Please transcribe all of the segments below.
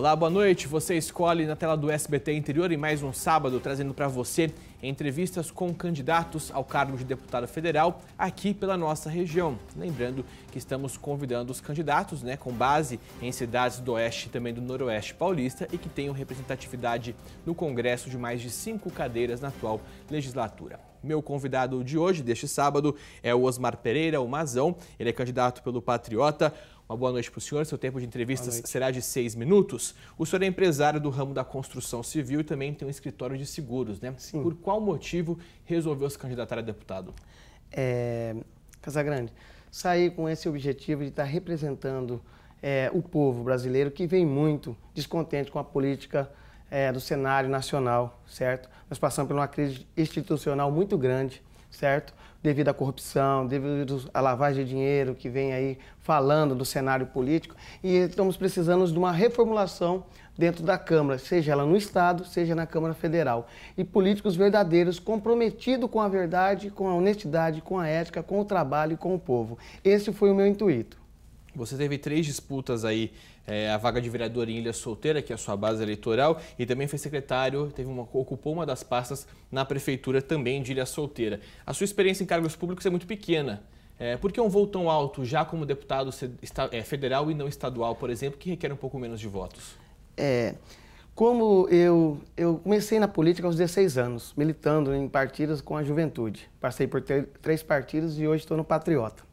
Olá, boa noite. Você escolhe na tela do SBT Interior e mais um sábado trazendo para você entrevistas com candidatos ao cargo de deputado federal aqui pela nossa região. Lembrando que estamos convidando os candidatos, né, com base em cidades do Oeste e também do Noroeste paulista e que tenham representatividade no Congresso de mais de cinco cadeiras na atual legislatura. Meu convidado de hoje, deste sábado, é o Osmar Pereira, o Mazão. Ele é candidato pelo Patriota. Uma boa noite para o senhor. Seu tempo de entrevistas será de seis minutos. O senhor é empresário do ramo da construção civil e também tem um escritório de seguros, né? Sim. Por qual motivo resolveu se candidatar a deputado? É, Casagrande, saí com esse objetivo de estar tá representando é, o povo brasileiro que vem muito descontente com a política é, do cenário nacional, certo? Nós passamos por uma crise institucional muito grande, certo? devido à corrupção, devido à lavagem de dinheiro que vem aí falando do cenário político. E estamos precisando de uma reformulação dentro da Câmara, seja ela no Estado, seja na Câmara Federal. E políticos verdadeiros, comprometidos com a verdade, com a honestidade, com a ética, com o trabalho e com o povo. Esse foi o meu intuito. Você teve três disputas aí, é, a vaga de vereador em Ilha Solteira, que é a sua base eleitoral, e também foi secretário, teve uma, ocupou uma das pastas na prefeitura também de Ilha Solteira. A sua experiência em cargos públicos é muito pequena. É, por que um voo tão alto já como deputado é, federal e não estadual, por exemplo, que requer um pouco menos de votos? É, como eu, eu comecei na política aos 16 anos, militando em partidos com a juventude. Passei por três partidos e hoje estou no Patriota.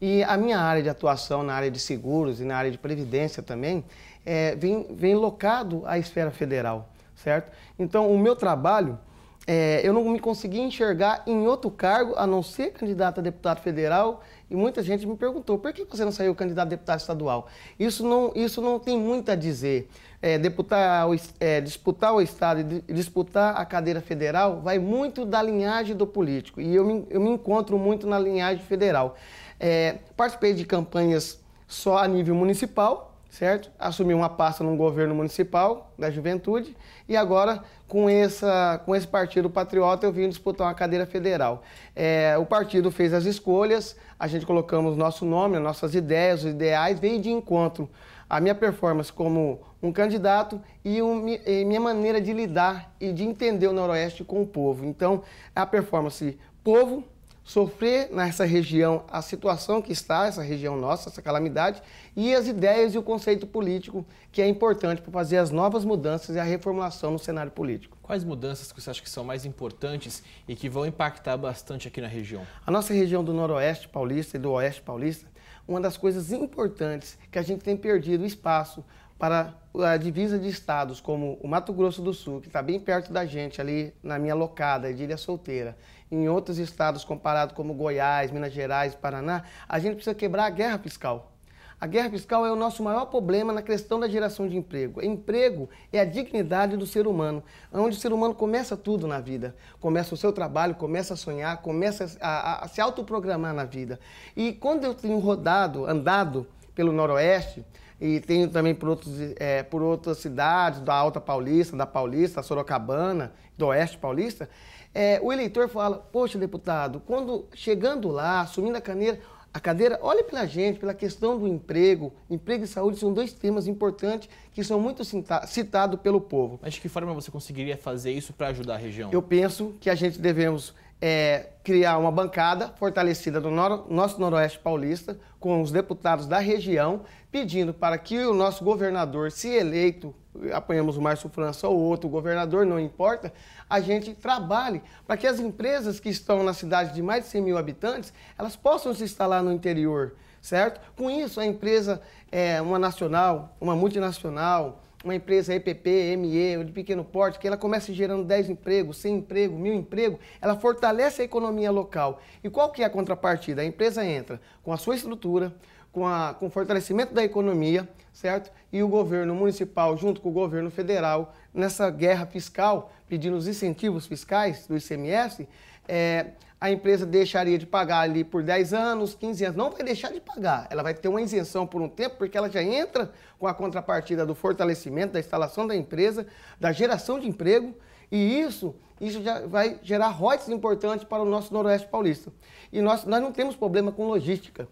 E a minha área de atuação na área de seguros e na área de previdência também é, vem, vem locado à esfera federal, certo? Então, o meu trabalho, é, eu não me consegui enxergar em outro cargo a não ser candidato a deputado federal e muita gente me perguntou por que você não saiu candidato a deputado estadual? Isso não, isso não tem muito a dizer. É, deputar, é, disputar o Estado e disputar a cadeira federal vai muito da linhagem do político e eu me, eu me encontro muito na linhagem federal. É, participei de campanhas só a nível municipal, certo? Assumi uma pasta no governo municipal da juventude e agora com, essa, com esse partido patriota eu vim disputar uma cadeira federal. É, o partido fez as escolhas, a gente colocamos nosso nome, nossas ideias, os ideais, veio de encontro a minha performance como um candidato e, um, e minha maneira de lidar e de entender o Noroeste com o povo. Então, a performance povo sofrer nessa região a situação que está, essa região nossa, essa calamidade, e as ideias e o conceito político que é importante para fazer as novas mudanças e a reformulação no cenário político. Quais mudanças que você acha que são mais importantes e que vão impactar bastante aqui na região? A nossa região do Noroeste Paulista e do Oeste Paulista, uma das coisas importantes que a gente tem perdido espaço para a divisa de estados como o Mato Grosso do Sul, que está bem perto da gente, ali na minha locada de Ilha Solteira, em outros estados comparado como Goiás, Minas Gerais, Paraná, a gente precisa quebrar a guerra fiscal. A guerra fiscal é o nosso maior problema na questão da geração de emprego. Emprego é a dignidade do ser humano, onde o ser humano começa tudo na vida. Começa o seu trabalho, começa a sonhar, começa a, a, a se autoprogramar na vida. E quando eu tenho rodado, andado pelo Noroeste, e tenho também por, outros, é, por outras cidades, da Alta Paulista, da Paulista, da Sorocabana, do Oeste Paulista, é, o eleitor fala, poxa, deputado, quando chegando lá, assumindo a cadeira, a cadeira, olhe pela gente, pela questão do emprego. Emprego e saúde são dois temas importantes que são muito citados pelo povo. Mas de que forma você conseguiria fazer isso para ajudar a região? Eu penso que a gente devemos é, criar uma bancada fortalecida do nosso Noroeste Paulista, com os deputados da região, pedindo para que o nosso governador, se eleito, apanhamos o Márcio França ou outro governador, não importa, a gente trabalhe para que as empresas que estão na cidade de mais de 100 mil habitantes, elas possam se instalar no interior, certo? Com isso, a empresa, é, uma nacional, uma multinacional, uma empresa EPP, ME, de pequeno porte, que ela começa gerando 10 empregos, 100 empregos, 1.000 empregos, ela fortalece a economia local. E qual que é a contrapartida? A empresa entra com a sua estrutura, com, a, com o fortalecimento da economia, certo? E o governo municipal, junto com o governo federal, nessa guerra fiscal, pedindo os incentivos fiscais do ICMS, é, eh, a empresa deixaria de pagar ali por 10 anos, 15 anos. Não vai deixar de pagar. Ela vai ter uma isenção por um tempo, porque ela já entra com a contrapartida do fortalecimento, da instalação da empresa, da geração de emprego. E isso, isso já vai gerar royalties importantes para o nosso Noroeste Paulista. E nós, nós não temos problema com logística,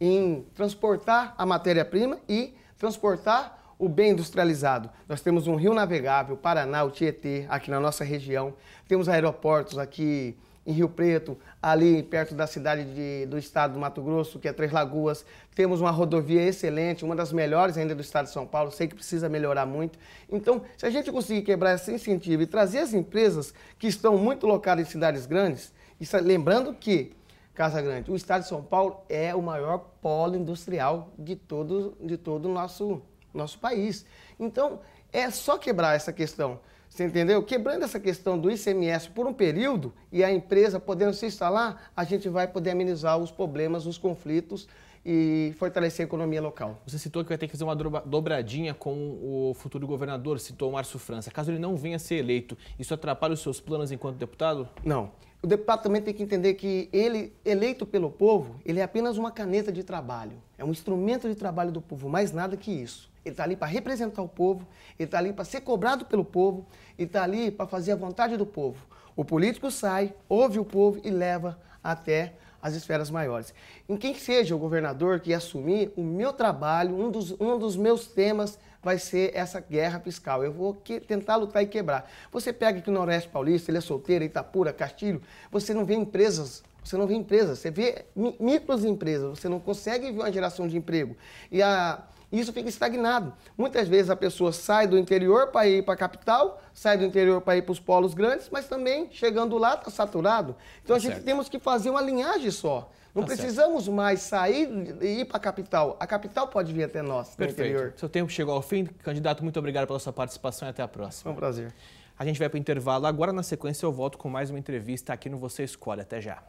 em transportar a matéria-prima e transportar o bem industrializado. Nós temos um rio navegável, Paraná, o Tietê, aqui na nossa região. Temos aeroportos aqui em Rio Preto, ali perto da cidade de, do estado do Mato Grosso, que é Três Lagoas. Temos uma rodovia excelente, uma das melhores ainda do estado de São Paulo, sei que precisa melhorar muito. Então, se a gente conseguir quebrar esse incentivo e trazer as empresas que estão muito locadas em cidades grandes, isso, é, lembrando que Casa Grande, o estado de São Paulo é o maior polo industrial de todo, de todo o nosso, nosso país. Então, é só quebrar essa questão. Você entendeu? Quebrando essa questão do ICMS por um período e a empresa podendo se instalar, a gente vai poder amenizar os problemas, os conflitos e fortalecer a economia local. Você citou que vai ter que fazer uma dobradinha com o futuro governador, citou o Márcio França. Caso ele não venha a ser eleito, isso atrapalha os seus planos enquanto deputado? Não. O deputado também tem que entender que ele, eleito pelo povo, ele é apenas uma caneta de trabalho, é um instrumento de trabalho do povo, mais nada que isso ele está ali para representar o povo, ele está ali para ser cobrado pelo povo, ele está ali para fazer a vontade do povo. O político sai, ouve o povo e leva até as esferas maiores. Em quem seja o governador que assumir, o meu trabalho, um dos, um dos meus temas vai ser essa guerra fiscal. Eu vou que, tentar lutar e quebrar. Você pega aqui no Noroeste Paulista, ele é solteiro, Itapura, tá Castilho, você não vê empresas você não vê empresas, você vê microempresas, você não consegue ver uma geração de emprego. E a, e isso fica estagnado. Muitas vezes a pessoa sai do interior para ir para a capital, sai do interior para ir para os polos grandes, mas também chegando lá está saturado. Então tá a gente certo. temos que fazer uma linhagem só. Não tá precisamos certo. mais sair e ir para a capital. A capital pode vir até nós, Perfeito. no interior. Seu tempo chegou ao fim. Candidato, muito obrigado pela sua participação e até a próxima. um prazer. A gente vai para o intervalo agora. Na sequência, eu volto com mais uma entrevista aqui no Você Escolhe. Até já.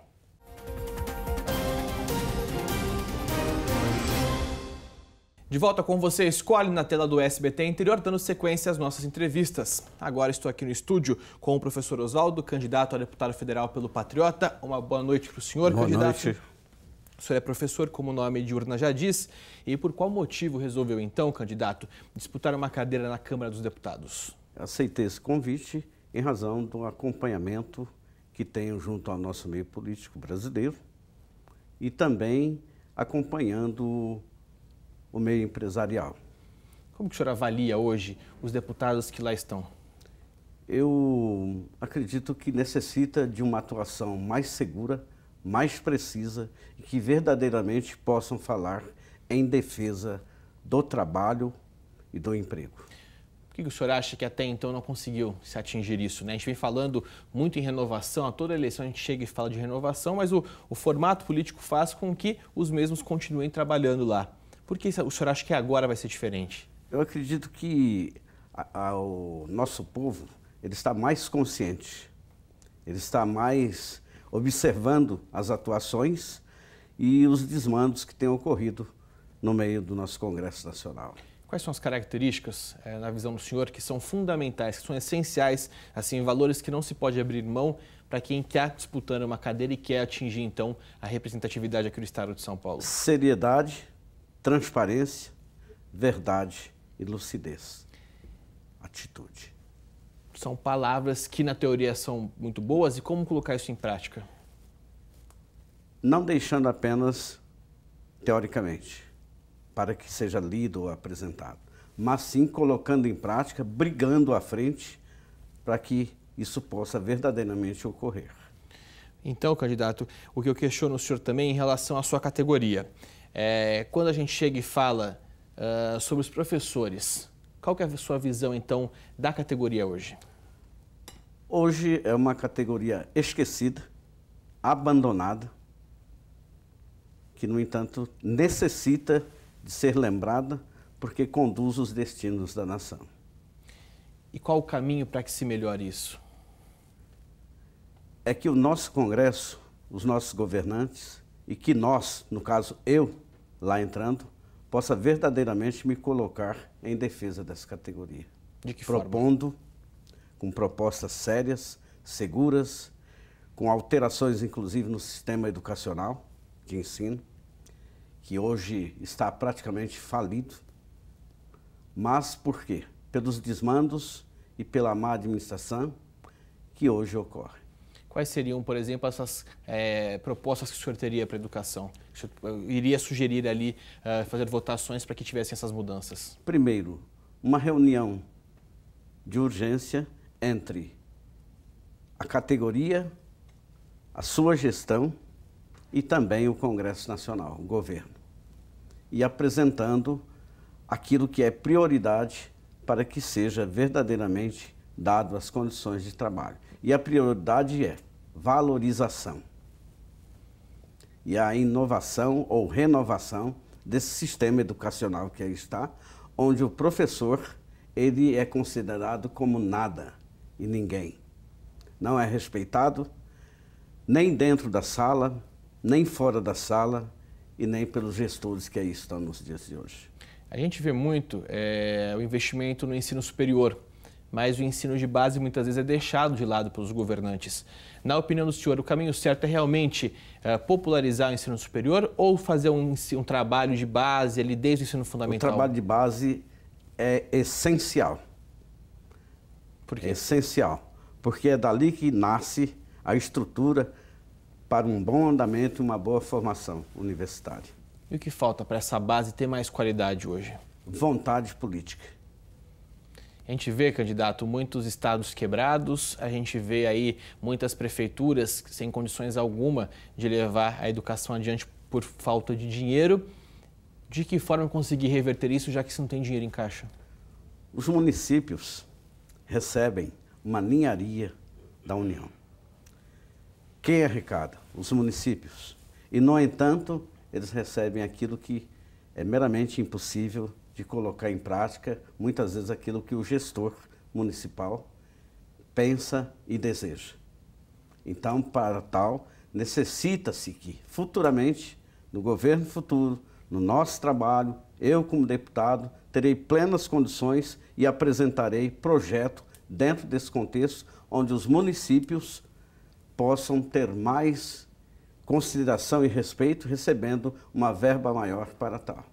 De volta com você, escolhe na tela do SBT Interior, dando sequência às nossas entrevistas. Agora estou aqui no estúdio com o professor Oswaldo, candidato a deputado federal pelo Patriota. Uma boa noite para o senhor, boa candidato. Noite. O senhor é professor, como o nome de urna já diz. E por qual motivo resolveu, então, candidato, disputar uma cadeira na Câmara dos Deputados? Aceitei esse convite em razão do acompanhamento que tenho junto ao nosso meio político brasileiro e também acompanhando o meio empresarial. Como que o senhor avalia hoje os deputados que lá estão? Eu acredito que necessita de uma atuação mais segura, mais precisa e que verdadeiramente possam falar em defesa do trabalho e do emprego. Por que o senhor acha que até então não conseguiu se atingir isso? Né? A gente vem falando muito em renovação, a toda eleição a gente chega e fala de renovação, mas o, o formato político faz com que os mesmos continuem trabalhando lá. Por que o senhor acha que agora vai ser diferente? Eu acredito que a, a, o nosso povo ele está mais consciente, ele está mais observando as atuações e os desmandos que têm ocorrido no meio do nosso Congresso Nacional. Quais são as características, é, na visão do senhor, que são fundamentais, que são essenciais, assim, valores que não se pode abrir mão para quem está disputando uma cadeira e quer atingir, então, a representatividade aqui do Estado de São Paulo? Seriedade, transparência, verdade e lucidez. Atitude. São palavras que na teoria são muito boas e como colocar isso em prática? Não deixando apenas teoricamente, para que seja lido ou apresentado, mas sim colocando em prática, brigando à frente para que isso possa verdadeiramente ocorrer. Então, candidato, o que eu questiono o senhor também em relação à sua categoria. É, quando a gente chega e fala uh, sobre os professores, qual que é a sua visão, então, da categoria hoje? Hoje é uma categoria esquecida, abandonada, que, no entanto, necessita de ser lembrada porque conduz os destinos da nação. E qual o caminho para que se melhore isso? É que o nosso Congresso, os nossos governantes, e que nós, no caso eu, lá entrando, possa verdadeiramente me colocar em defesa dessa categoria. De que Propondo, forma? com propostas sérias, seguras, com alterações inclusive no sistema educacional de ensino, que hoje está praticamente falido. Mas por quê? Pelos desmandos e pela má administração que hoje ocorre quais seriam, por exemplo, essas é, propostas que o senhor teria para a educação? O eh, iria sugerir ali eh, fazer votações para que tivessem essas mudanças? Primeiro, uma reunião de urgência entre a categoria, a sua gestão e também o Congresso Nacional, o governo, e apresentando aquilo que é prioridade para que seja verdadeiramente dado as condições de trabalho. E a prioridade é valorização e a inovação ou renovação desse sistema educacional que aí está, onde o professor ele é considerado como nada e ninguém. Não é respeitado nem dentro da sala, nem fora da sala e nem pelos gestores que aí estão nos dias de hoje. A gente vê muito é, o investimento no ensino superior, mas o ensino de base muitas vezes é deixado de lado pelos governantes. Na opinião do senhor, o caminho certo é realmente é, popularizar o ensino superior ou fazer um, um, trabalho de base ali desde o ensino fundamental? O trabalho de base é essencial. Por quê? É essencial, porque é dali que nasce a estrutura para um bom andamento e uma boa formação universitária. E o que falta para essa base ter mais qualidade hoje? Vontade política a gente vê, candidato, muitos estados quebrados, a gente vê aí muitas prefeituras sem condições alguma de levar a educação adiante por falta de dinheiro. De que forma conseguir reverter isso, já que se não tem dinheiro em caixa? Os municípios recebem uma ninharia da União. Quem é arrecada? Os municípios. E, no entanto, eles recebem aquilo que é meramente impossível de colocar em prática, muitas vezes, aquilo que o gestor municipal pensa e deseja. Então, para tal, necessita-se que, futuramente, no governo futuro, no nosso trabalho, eu, como deputado, terei plenas condições e apresentarei projeto dentro desse contexto onde os municípios possam ter mais consideração e respeito, recebendo uma verba maior para tal.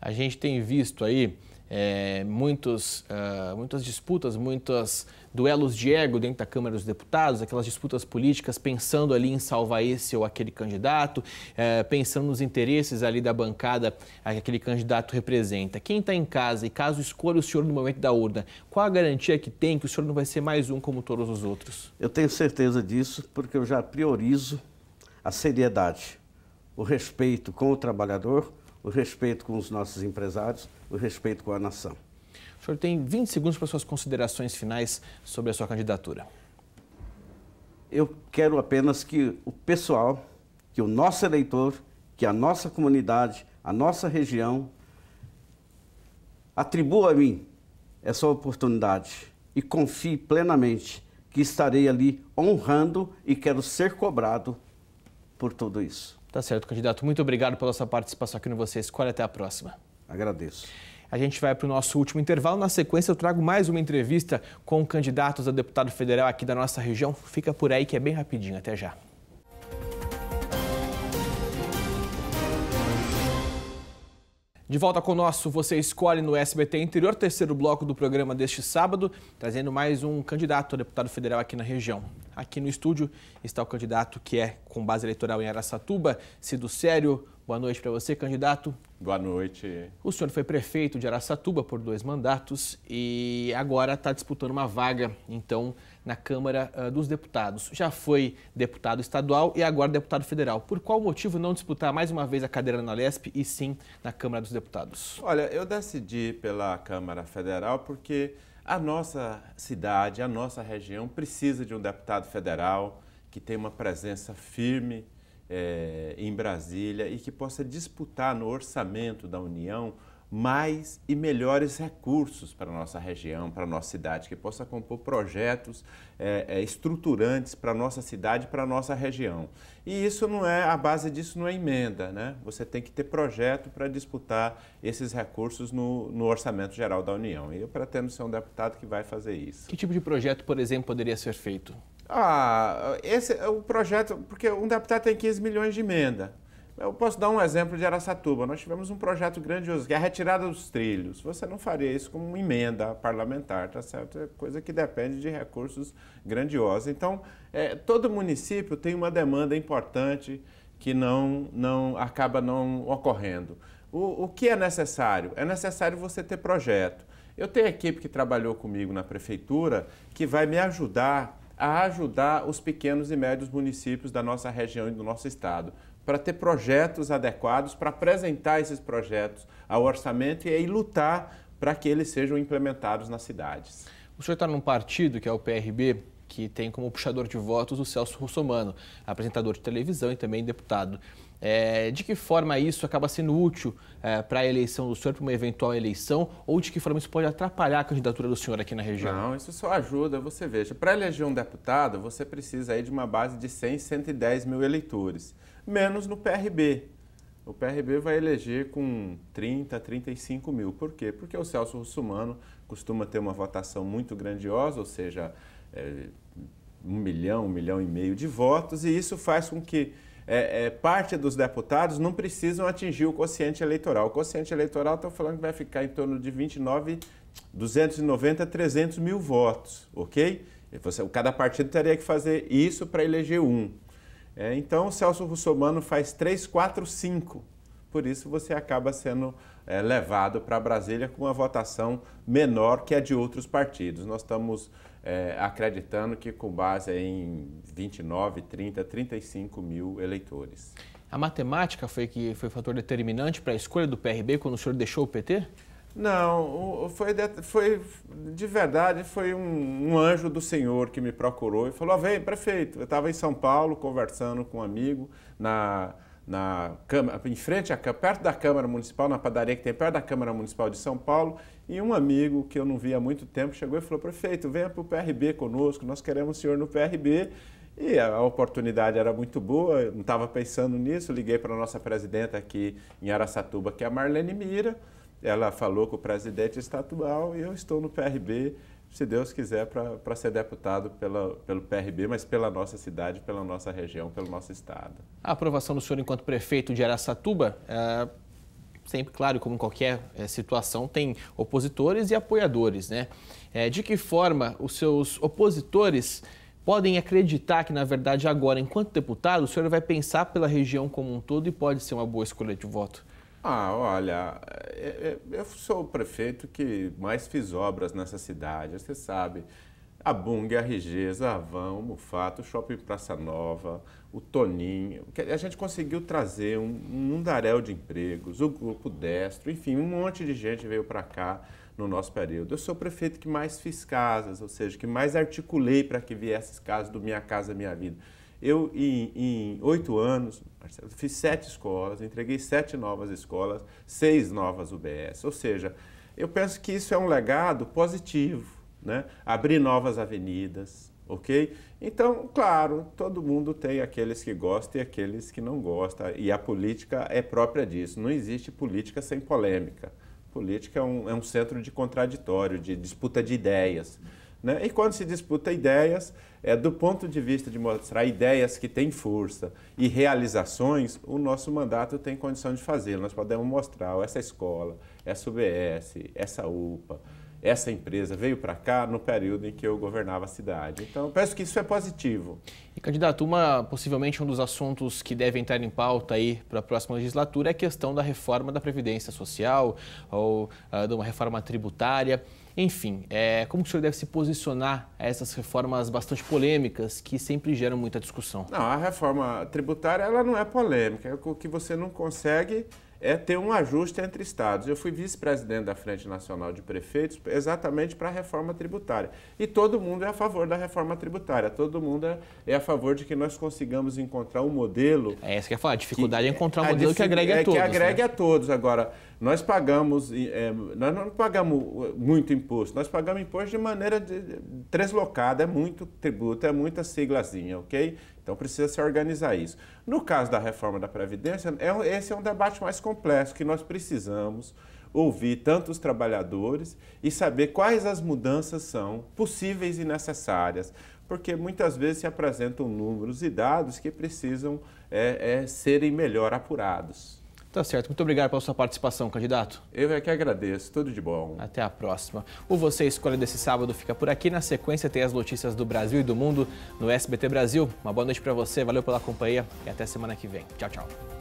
A gente tem visto aí é, muitos, uh, muitas disputas, muitos duelos de ego dentro da Câmara dos Deputados, aquelas disputas políticas pensando ali em salvar esse ou aquele candidato, é, pensando nos interesses ali da bancada que aquele candidato representa. Quem está em casa e caso escolha o senhor no momento da urna, qual a garantia que tem que o senhor não vai ser mais um como todos os outros? Eu tenho certeza disso porque eu já priorizo a seriedade, o respeito com o trabalhador o respeito com os nossos empresários, o respeito com a nação. O senhor tem 20 segundos para suas considerações finais sobre a sua candidatura. Eu quero apenas que o pessoal, que o nosso eleitor, que a nossa comunidade, a nossa região, atribua a mim essa oportunidade e confie plenamente que estarei ali honrando e quero ser cobrado por tudo isso. Tá certo, candidato. Muito obrigado pela sua participação aqui no Você Escolhe. Até a próxima. Agradeço. A gente vai para o nosso último intervalo. Na sequência, eu trago mais uma entrevista com candidatos a deputado federal aqui da nossa região. Fica por aí que é bem rapidinho. Até já. De volta com o nosso Você Escolhe no SBT Interior, terceiro bloco do programa deste sábado, trazendo mais um candidato a deputado federal aqui na região. Aqui no estúdio está o candidato que é com base eleitoral em Araçatuba, Cido Sério, Boa noite para você, candidato. Boa noite. O senhor foi prefeito de Araçatuba por dois mandatos e agora está disputando uma vaga, então, na Câmara ah, dos Deputados. Já foi deputado estadual e agora deputado federal. Por qual motivo não disputar mais uma vez a cadeira na Lesp e sim na Câmara dos Deputados? Olha, eu decidi pela Câmara Federal porque a nossa cidade, a nossa região precisa de um deputado federal que tenha uma presença firme é, em Brasília e que possa disputar no orçamento da União mais e melhores recursos para a nossa região, para a nossa cidade, que possa compor projetos é, estruturantes para a nossa cidade, para a nossa região. E isso não é, a base disso não é emenda, né? Você tem que ter projeto para disputar esses recursos no, no Orçamento Geral da União. E eu pretendo ser um deputado que vai fazer isso. Que tipo de projeto, por exemplo, poderia ser feito? Ah, esse é o projeto, porque um deputado tem 15 milhões de emenda. Eu posso dar um exemplo de Aracatuba. Nós tivemos um projeto grandioso, que é a retirada dos trilhos. Você não faria isso como uma emenda parlamentar, tá certo? É coisa que depende de recursos grandiosos. Então, é, todo município tem uma demanda importante que não, não acaba não ocorrendo. O, o que é necessário? É necessário você ter projeto. Eu tenho equipe que trabalhou comigo na prefeitura que vai me ajudar a ajudar os pequenos e médios municípios da nossa região e do nosso estado, para ter projetos adequados, para apresentar esses projetos ao orçamento e aí lutar para que eles sejam implementados nas cidades. O senhor está num partido, que é o PRB, que tem como puxador de votos o Celso Russomano, apresentador de televisão e também deputado. É, de que forma isso acaba sendo útil é, para a eleição do senhor, para uma eventual eleição, ou de que forma isso pode atrapalhar a candidatura do senhor aqui na região? Não, isso só ajuda, você veja. Para eleger um deputado, você precisa aí de uma base de 100, 110 mil eleitores, menos no PRB. O PRB vai eleger com 30, 35 mil. Por quê? Porque o Celso Russumano costuma ter uma votação muito grandiosa, ou seja, é, um milhão, um milhão e meio de votos, e isso faz com que é, é, parte dos deputados não precisam atingir o quociente eleitoral. O quociente eleitoral, estou falando que vai ficar em torno de 29, 290, 300 mil votos, ok? Você, cada partido teria que fazer isso para eleger um. É, então, o Celso Russomano faz 3, 4, 5. Por isso, você acaba sendo é, levado para Brasília com uma votação menor que a de outros partidos. Nós estamos é, acreditando que com base em 29, 30, 35 mil eleitores. A matemática foi que foi fator determinante para a escolha do PRB quando o senhor deixou o PT? Não, foi de, foi, de verdade foi um, um, anjo do Senhor que me procurou e falou: vem, prefeito. Eu estava em São Paulo conversando com um amigo na na Câmara, em frente à perto da Câmara Municipal, na padaria que tem perto da Câmara Municipal de São Paulo, e um amigo que eu não vi há muito tempo chegou e falou: prefeito, venha para o PRB conosco, nós queremos o senhor no PRB. E a oportunidade era muito boa, eu não estava pensando nisso, liguei para a nossa presidenta aqui em Araçatuba, que é a Marlene Mira. Ela falou com o presidente estatual e eu estou no PRB se Deus quiser, para ser deputado pela, pelo PRB, mas pela nossa cidade, pela nossa região, pelo nosso estado. A aprovação do senhor enquanto prefeito de Araçatuba, é, sempre claro, como em qualquer é, situação, tem opositores e apoiadores, né? É, de que forma os seus opositores podem acreditar que, na verdade, agora, enquanto deputado, o senhor vai pensar pela região como um todo e pode ser uma boa escolha de voto? Ah, olha, é, é, eu sou o prefeito que mais fiz obras nessa cidade, você sabe. A Bung, a Rigeza, a Avão, o Mufato, o Shopping Praça Nova, o Toninho. A gente conseguiu trazer um mundaréu de empregos, o Grupo Destro, enfim, um monte de gente veio para cá no nosso período. Eu sou o prefeito que mais fiz casas, ou seja, que mais articulei para que viesse casas do Minha Casa Minha Vida. Eu, em oito anos, Marcelo, fiz sete escolas, entreguei sete novas escolas, seis novas UBS. Ou seja, eu penso que isso é um legado positivo, né? Abrir novas avenidas, ok? Então, claro, todo mundo tem aqueles que gostam e aqueles que não gostam. E a política é própria disso. Não existe política sem polêmica. Política é um, é um centro de contraditório, de disputa de ideias. Né? E quando se disputa ideias, é, do ponto de vista de mostrar ideias que têm força e realizações, o nosso mandato tem condição de fazê-lo. Nós podemos mostrar essa escola, essa UBS, essa UPA, essa empresa veio para cá no período em que eu governava a cidade. Então, eu penso que isso é positivo. E, candidato, uma, possivelmente um dos assuntos que deve entrar em pauta aí para a próxima legislatura é a questão da reforma da Previdência Social ou uh, de uma reforma tributária. Enfim, é, como o senhor deve se posicionar a essas reformas bastante polêmicas que sempre geram muita discussão? Não, a reforma tributária ela não é polêmica. O que você não consegue é ter um ajuste entre estados. Eu fui vice-presidente da Frente Nacional de Prefeitos exatamente para a reforma tributária. E todo mundo é a favor da reforma tributária, todo mundo é a favor de que nós consigamos encontrar um modelo. É, isso que eu ia falar, a dificuldade que, é encontrar um é modelo que agregue a, é, Que né? agregue a todos. Agora, nós pagamos, é, nós não pagamos é, muito imposto, nós pagamos imposto de maneira de, de, deslocada, é muito tributo, é muita siglazinha, ok? Então precisa se organizar isso. No caso da reforma da Previdência, é, esse é um debate mais complexo que nós precisamos ouvir tanto os trabalhadores e saber quais as mudanças são possíveis e necessárias, porque muitas vezes se apresentam números e dados que precisam é, é, serem melhor apurados. Tá certo. Muito obrigado pela sua participação, candidato. Eu é que agradeço. Tudo de bom. Até a próxima. O Você Escolha desse sábado fica por aqui. Na sequência tem as notícias do Brasil e do mundo no SBT Brasil. Uma boa noite para você. Valeu pela companhia e até semana que vem. Tchau, tchau.